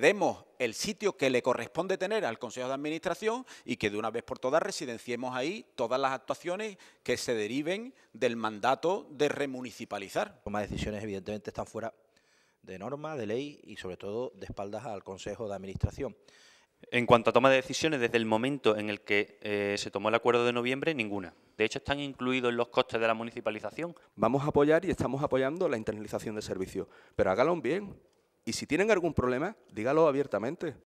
demos el sitio que le corresponde tener al Consejo de Administración y que de una vez por todas residenciemos ahí todas las actuaciones que se deriven del mandato de remunicipalizar. de decisiones evidentemente están fuera de norma, de ley y sobre todo de espaldas al Consejo de Administración. En cuanto a toma de decisiones, desde el momento en el que eh, se tomó el acuerdo de noviembre, ninguna. De hecho, están incluidos en los costes de la municipalización. Vamos a apoyar y estamos apoyando la internalización de servicios, pero hágalo bien. Y si tienen algún problema, dígalo abiertamente.